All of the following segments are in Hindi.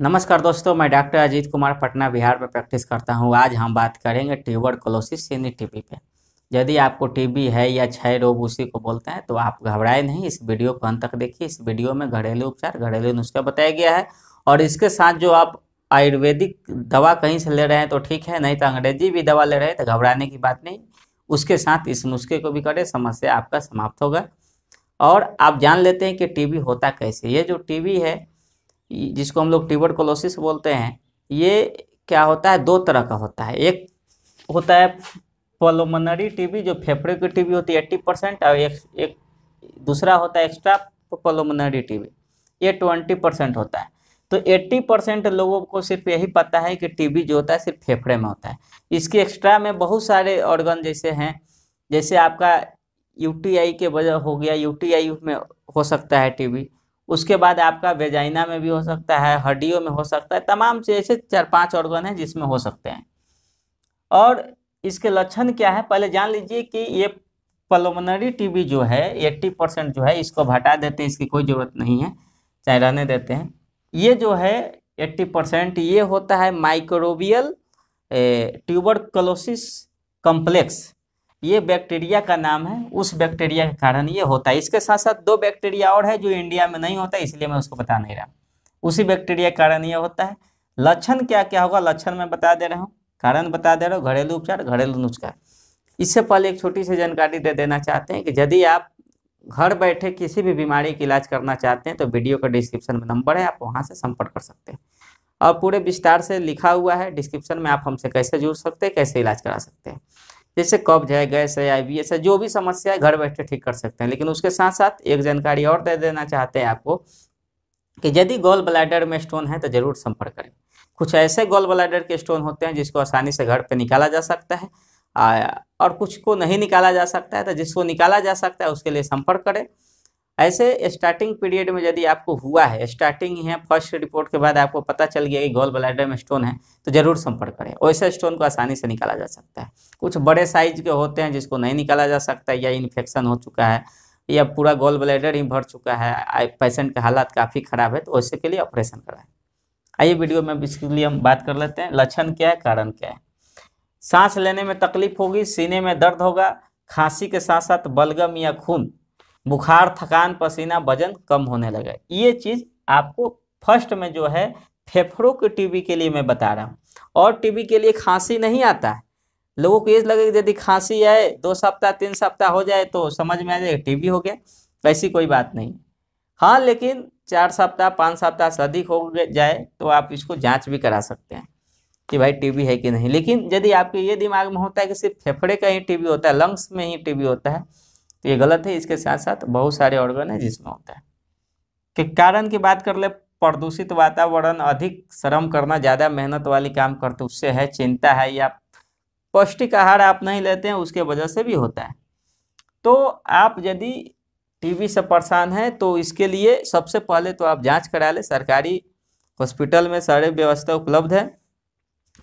नमस्कार दोस्तों मैं डॉक्टर अजीत कुमार पटना बिहार में प्रैक्टिस करता हूं आज हम बात करेंगे ट्यूबर कोलोसिस यानी टीबी पे यदि आपको टीबी है या क्षय रोग उसी को बोलते हैं तो आप घबराए नहीं इस वीडियो को अंत तक देखिए इस वीडियो में घरेलू उपचार घरेलू नुस्खा बताया गया है और इसके साथ जो आप आयुर्वेदिक दवा कहीं से ले रहे हैं तो ठीक है नहीं तो अंग्रेजी भी दवा ले रहे हैं तो घबराने की बात नहीं उसके साथ इस नुस्खे को भी करें समस्या आपका समाप्त होगा और आप जान लेते हैं कि टीबी होता कैसे ये जो टीबी है जिसको हम लोग ट्यूबरकोलोसिस बोलते हैं ये क्या होता है दो तरह का होता है एक होता है पलोमनरी टीबी जो फेफड़े की टीबी होती है एट्टी परसेंट और एक, एक दूसरा होता है एक्स्ट्रा पलोमनरी टीबी ये ट्वेंटी परसेंट होता है तो एट्टी परसेंट लोगों को सिर्फ यही पता है कि टीबी जो होता है सिर्फ फेफड़े में होता है इसके एक्स्ट्रा में बहुत सारे ऑर्गन जैसे हैं जैसे आपका यूटीआई के वजह हो गया यूटीआई में हो सकता है टीबी उसके बाद आपका वेजाइना में भी हो सकता है हड्डियों में हो सकता है तमाम से ऐसे चार पांच ऑर्गन हैं जिसमें हो सकते हैं और इसके लक्षण क्या है पहले जान लीजिए कि ये पलोमनरी टीबी जो है 80 परसेंट जो है इसको हटा देते हैं इसकी कोई ज़रूरत नहीं है चाहे रहने देते हैं ये जो है 80 परसेंट ये होता है माइक्रोबियल ट्यूबर कलोसिस कम्प्लेक्स ये बैक्टीरिया का नाम है उस बैक्टीरिया के कारण ये होता है इसके साथ साथ दो बैक्टीरिया और है जो इंडिया में नहीं होता इसलिए मैं उसको बता नहीं रहा उसी बैक्टीरिया के कारण ये होता है लक्षण क्या क्या होगा लक्षण मैं बता दे रहा हूँ कारण बता दे रहा हूँ घरेलू उपचार घरेलू नुस्खा इससे पहले एक छोटी सी जानकारी दे देना चाहते हैं कि यदि आप घर बैठे किसी भी बीमारी का इलाज करना चाहते हैं तो वीडियो का डिस्क्रिप्शन में नंबर है आप वहाँ से संपर्क कर सकते हैं और पूरे विस्तार से लिखा हुआ है डिस्क्रिप्शन में आप हमसे कैसे जुड़ सकते हैं कैसे इलाज करा सकते हैं जैसे कब्ज है गैस है आई है जो भी समस्या है घर बैठे ठीक कर सकते हैं लेकिन उसके साथ साथ एक जानकारी और दे देना चाहते हैं आपको कि यदि गोल ब्लैडर में स्टोन है तो ज़रूर संपर्क करें कुछ ऐसे गोल ब्लैडर के स्टोन होते हैं जिसको आसानी से घर पर निकाला जा सकता है और कुछ को नहीं निकाला जा सकता है तो जिसको निकाला जा सकता है उसके लिए संपर्क करें ऐसे स्टार्टिंग पीरियड में यदि आपको हुआ है स्टार्टिंग ही है फर्स्ट रिपोर्ट के बाद आपको पता चल गया कि गोल ब्लैडर में स्टोन है तो जरूर संपर्क करें वैसे स्टोन को आसानी से निकाला जा सकता है कुछ बड़े साइज के होते हैं जिसको नहीं निकाला जा सकता या इन्फेक्शन हो चुका है या पूरा गोल ब्लैडर ही भर चुका है पेशेंट का हालात काफ़ी खराब है तो वैसे के लिए ऑपरेशन कराएं आइए वीडियो में इसके लिए हम बात कर लेते हैं लक्षण क्या है कारण क्या है सांस लेने में तकलीफ होगी सीने में दर्द होगा खांसी के साथ साथ बलगम या खून बुखार थकान पसीना वजन कम होने लगा ये चीज़ आपको फर्स्ट में जो है फेफड़ों के टीबी के लिए मैं बता रहा हूँ और टीबी के लिए खांसी नहीं आता है लोगों को ये लगे कि यदि खांसी आए दो सप्ताह तीन सप्ताह हो जाए तो समझ में आ जाएगा टीबी हो गया ऐसी कोई बात नहीं हाँ लेकिन चार सप्ताह पाँच सप्ताह से अधिक हो जाए तो आप इसको जांच भी करा सकते हैं कि भाई टीबी है कि नहीं लेकिन यदि आपके ये दिमाग में होता है कि सिर्फ फेफड़े का ही टीबी होता है लंग्स में ही टीबी होता है तो ये गलत है इसके साथ साथ बहुत सारे ऑर्गन है जिसमें होता है कि कारण की बात कर ले प्रदूषित वातावरण अधिक श्रम करना ज़्यादा मेहनत वाली काम करते तो उससे है चिंता है या पौष्टिक आहार आप नहीं लेते हैं उसके वजह से भी होता है तो आप यदि टीवी से परेशान हैं तो इसके लिए सबसे पहले तो आप जांच करा ले सरकारी हॉस्पिटल में सारे व्यवस्था उपलब्ध है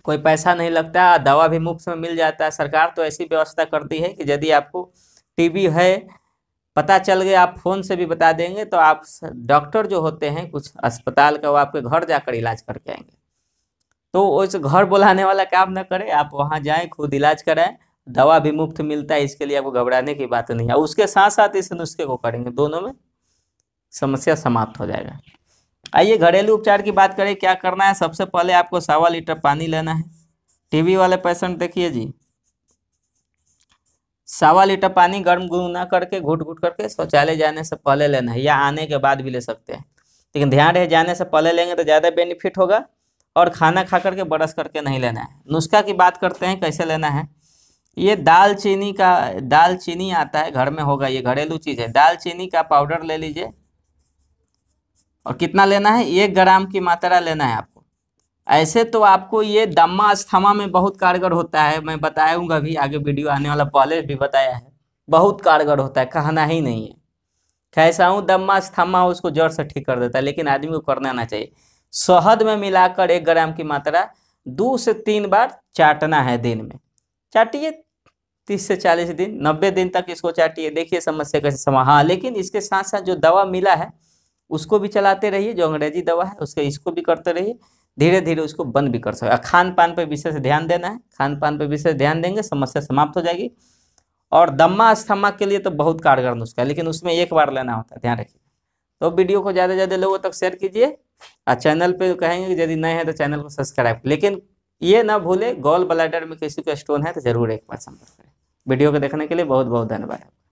कोई पैसा नहीं लगता दवा भी मुफ्त में मिल जाता है सरकार तो ऐसी व्यवस्था करती है कि यदि आपको टीबी है पता चल गया आप फ़ोन से भी बता देंगे तो आप डॉक्टर जो होते हैं कुछ अस्पताल का वो आपके घर जाकर इलाज करके आएंगे तो उस घर बुलाने वाला काम ना करें आप वहाँ जाएं खुद इलाज कराएं दवा भी मुफ्त मिलता है इसके लिए आपको घबराने की बात नहीं है उसके साथ साथ इस नुस्खे को करेंगे दोनों में समस्या समाप्त हो जाएगा आइए घरेलू उपचार की बात करें क्या करना है सबसे पहले आपको सवा लीटर पानी लेना है टीबी वाले पेशेंट देखिए जी सवा लीटर पानी गर्म गुना करके घुट घुट करके शौचालय जाने से पहले लेना है या आने के बाद भी ले सकते हैं लेकिन ध्यान रहे जाने से पहले लेंगे तो ज़्यादा बेनिफिट होगा और खाना खा करके ब्रश करके नहीं लेना है नुस्खा की बात करते हैं कैसे लेना है ये दालचीनी का दालचीनी आता है घर में होगा ये घरेलू चीज़ है दालचीनी का पाउडर ले लीजिए और कितना लेना है एक ग्राम की मात्रा लेना है आपको ऐसे तो आपको ये दम्मा अस्थमा में बहुत कारगर होता है मैं बताऊंगा भी आगे वीडियो आने वाला पहले भी बताया है बहुत कारगर होता है कहना ही नहीं है कैसा हूँ दम्मा अस्थमा उसको जड़ से ठीक कर देता है लेकिन आदमी को करना आना चाहिए शहद में मिलाकर एक ग्राम की मात्रा दो से तीन बार चाटना है दिन में चाटिए तीस से चालीस दिन नब्बे दिन तक इसको चाटिए देखिए समस्या कैसे समा हाँ लेकिन इसके साथ साथ जो दवा मिला है उसको भी चलाते रहिए जो अंग्रेजी दवा है उसके इसको भी करते रहिए धीरे धीरे उसको बंद भी कर सकते खान पान पर विशेष ध्यान देना है खान पान पर विशेष ध्यान देंगे समस्या समाप्त हो जाएगी और दम्मा अस्थमा के लिए तो बहुत कारगर नुस्खा है लेकिन उसमें एक बार लेना होता है ध्यान रखिए तो वीडियो को ज़्यादा से ज़्यादा लोगों तक शेयर कीजिए और चैनल पर कहेंगे कि यदि नए हैं तो चैनल को सब्सक्राइब लेकिन ये ना भूले गोल ब्लैडर में किसी का स्टोन है तो ज़रूर एक बार संपर्क करें वीडियो को देखने के लिए बहुत बहुत धन्यवाद